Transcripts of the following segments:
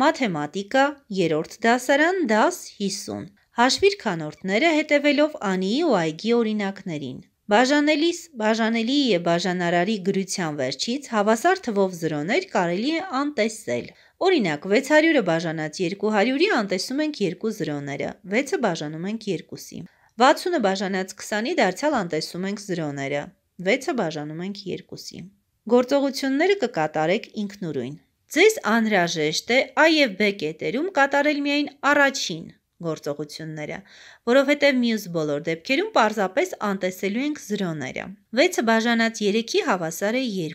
մաթեմատիկա, երրորդ դասարան, դաս 50։ Հաշվիր քանորդները հետևելով Անիի ու Այգի օրինակներին։ Բաժանելիս, բաժանելի եւ բաժանարարի գրության վերջից հավասար թվով զրոներ կարելի է անտեսել։ Օրինակ 600-ը բաժանած 200-ի անտեսում ենք 2 զրոները, 6-ը բաժանում ենք 2-ի։ 60-ը բաժանած 20-ի դարձյալ անտեսում ենք զրոները, 6-ը բաժանում ենք 2-ի։ Գործողությունները կկատարեք ինքնուրույն։ Ձեզ անհրաժեշտ է A և B կետերում կատարել միայն առաջին գործողությունները, որովհետև մյուս բոլոր դեպքերում պարզապես անտեսելու ենք զրոները։ 6-ը բաժանած 3-ի հավասար է 2,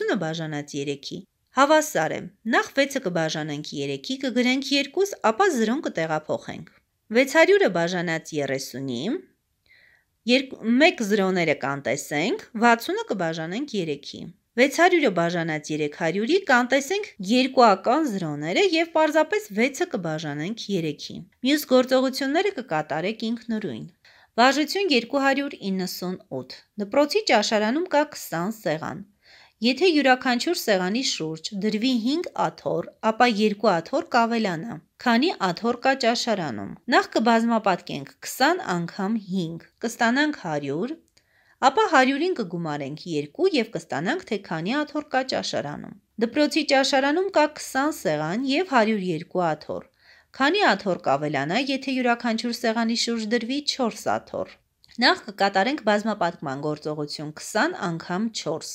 60-ը բաժանած 3-ի հավասար է։ Նախ 6-ը կբաժանենք 3-ի, կգրենք 2, ապա զրոն կտեղափոխենք։ 600-ը բաժանած 30-ի, 1 զրոները կանտեսենք, 60-ը կբաժանենք 3-ի։ 600-ը բաժանած 300-ի կանտեսենք երկուական զրոները եւ պարզապես 6-ը կբաժանենք 3-ի։ Մյուս գործողությունները կկատարեք ինքնուրույն։ Վարժություն 298։ Դպրոցի ճաշարանում կա 20 սեղան։ Եթե յուրաքանչյուր սեղանի շուրջ դրվի 5 աթոռ, ապա 2 աթոռ կավելանա։ Քանի աթոռ կա ճաշարանում։ Նախ կբազմապատկենք 20 անգամ 5, կստանանք 100, ապա 100-ին կգումարենք 2 եւ կստանանք թե քանի աթոռ կա ճաշարանում։ Դպրոցի ճաշարանում կա 20 սեղան եւ 102 աթոռ։ Քանի աթոռ կավելանա, եթե յուրաքանչյուր սեղանի շուրջ դրվի 4 աթոռ։ Նախ կկատարենք բազմապատկման գործողություն 20 անգամ 4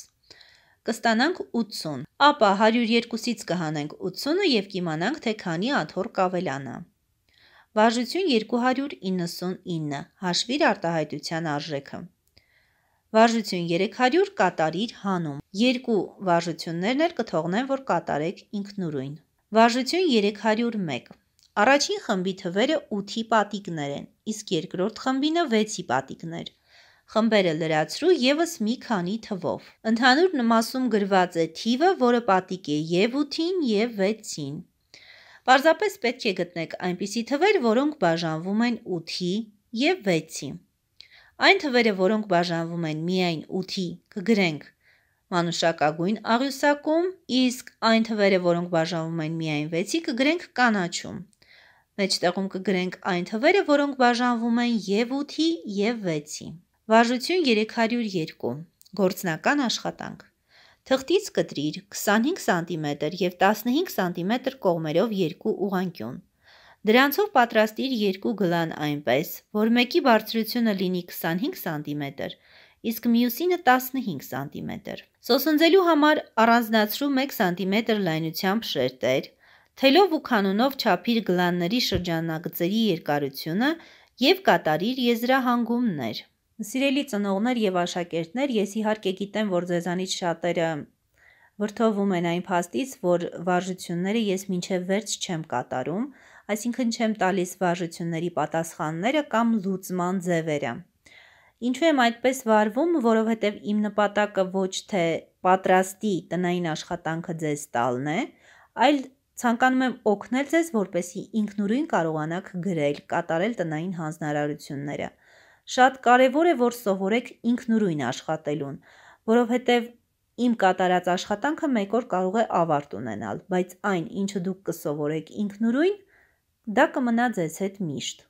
կստանանք 80, ապա 102-ից կհանենք 80-ը եւ կիմանանք, թե քանի աթոռ կավելանա։ Վարժություն 299, հաշվիր արտահայտության արժեքը։ Վարժություն 300 կատարիր հանում։ Երկու վարժություններն էլ կթողնեմ, որ կատարեք ինքնուրույն։ Վարժություն 301 Առաջին խմբի թվերը 8-ի պատիկներ են, իսկ երկրորդ խմբինը 6-ի պատիկներ։ Խմբերը լրացրու եւս մի քանի թվով։ Ընդհանուր նմասում գրված է թիվը, որը պատիկ է եւ 8-ին եւ 6-ին։ Պարզապես պետք է գտնեք այնպիսի թվեր, որոնք բաժանվում են 8-ի եւ 6-ի։ Այն թվերը, որոնք բաժանվում են միայն 8-ի, կգրենք մանուշակագույն աղյուսակում, իսկ այն թվերը, որոնք բաժանվում են միայն 6-ի, կգրենք կանաչում։ Մեջտեղում կգրենք այն թվերը, որոնք բաժանվում են եւ 8-ի եւ 6-ի։ Վարժություն 302։ Գործնական աշխատանք։ Թղթից կտրիր 25 սանտիմետր եւ 15 սանտիմետր կողմերով երկու ուղանկյուն։ Դրանցով պատրաստիր երկու գլան այնպես, որ մեկի բարձրությունը լինի 25 սանտիմետր, իսկ մյուսինը 15 սանտիմետր։ Սոսնձելու համար առանձնացրու 1 սանտիմետր լայնությամբ շերտեր, թելով ու կանոնով չափիր գլանների շրջանագծերի երկարությունը եւ կատարիր եզրահանգումներ։ Սիրելի ծնողներ եւ աշակերտներ, ես իհարկե գիտեմ, որ ձեզանից շատերը վրթովում են այն փաստից, որ վարժությունները ես մինչև վերջ չեմ կատարում, այսինքն չեմ տալիս վարժությունների պատասխանները կամ լուծման ձևերը։ Ինչու եմ այդպես վարվում, որովհետև իմ նպատակը ոչ թե պատրաստի տնային աշխատանքը ձեզ տալն է, այլ ցանկանում եմ օգնել ձեզ, որպեսզի ինքնուրույն կարողանաք գրել, կատարել տնային հանձնարարությունները։ Շատ կարևոր է, որ սովորեք ինքնուրույն աշխատելուն, որովհետև իմ կատարած աշխատանքը մեկ օր կարող է ավարտ ունենալ, բայց այն, ինչը դուք կսովորեք ինքնուրույն, Դա կմնա ձեզ հետ միշտ։